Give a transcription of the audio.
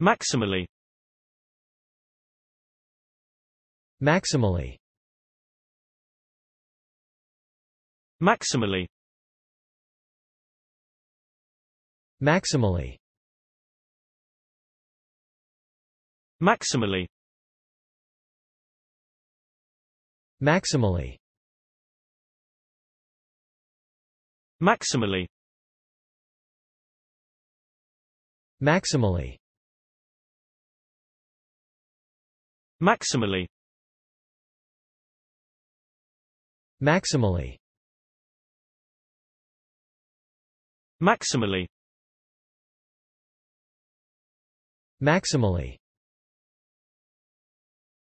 Maximally Maximally Maximally Maximally Maximally Maximally Maximally Maximally Maximally Maximally Maximally Maximally